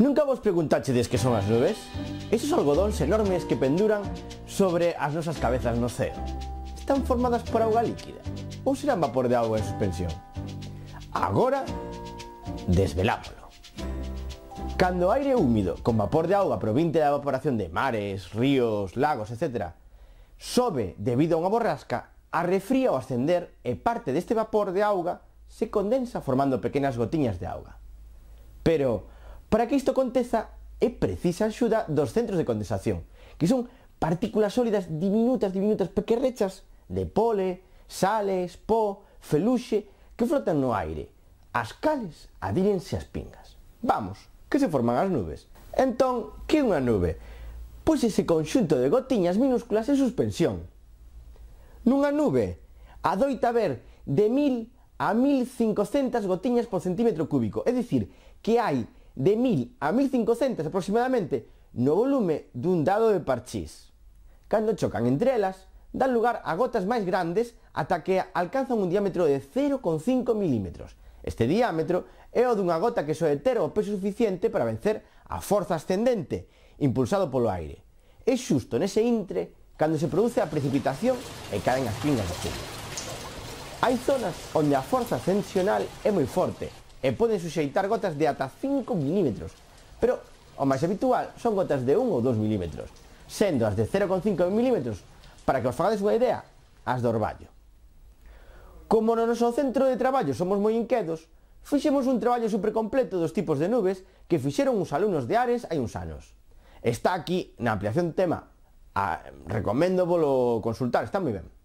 Nunca vos preguntáchedes que son as nubes? Esos algodóns enormes que penduran sobre as nosas cabezas no ceo. Están formadas por auga líquida ou serán vapor de auga en suspensión? Agora, desvelámoslo. Cando aire húmido con vapor de auga provinte da evaporación de mares, ríos, lagos, etc., sobe debido a unha borrasca, arrefría ao ascender e parte deste vapor de auga se condensa formando pequenas gotiñas de auga. Pero Para que isto aconteza é precisa axuda dos centros de condensación, que son partículas sólidas diminutas, diminutas, pequerrechas de pole, sales, pó, feluxe, que flotan no aire. As cales adírense as pingas. Vamos, que se forman as nubes. Entón, que é unha nube? Pois ese conxunto de gotiñas minúsculas en suspensión. Nunha nube adoita haber de 1000 a 1500 gotiñas por centímetro cúbico, é dicir, que hai de 1000 a 1500 aproximadamente no volume dun dado de parchís. Cando chocan entre elas, dan lugar a gotas máis grandes ata que alcanzan un diámetro de 0,5 milímetros. Este diámetro é o dunha gota que soe ter o peso suficiente para vencer a forza ascendente impulsado polo aire. É xusto nese intre cando se produce a precipitación e caen as pingas de chuva. Hai zonas onde a forza ascensional é moi forte e poden suxeitar gotas de ata 5 mm, pero o máis habitual son gotas de 1 ou 2 mm, sendo as de 0,5 mm, para que os fagades unha idea, as do orballo. Como no noso centro de traballo somos moi inquedos, fixemos un traballo supercompleto dos tipos de nubes que fixeron uns alumnos de Ares hai uns anos. Está aquí na ampliación tema, a, recomendo volo consultar, está moi ben.